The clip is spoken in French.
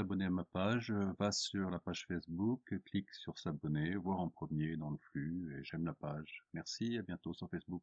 s'abonner à ma page, euh, va sur la page Facebook, clique sur s'abonner, voir en premier dans le flux, et j'aime la page. Merci, à bientôt sur Facebook.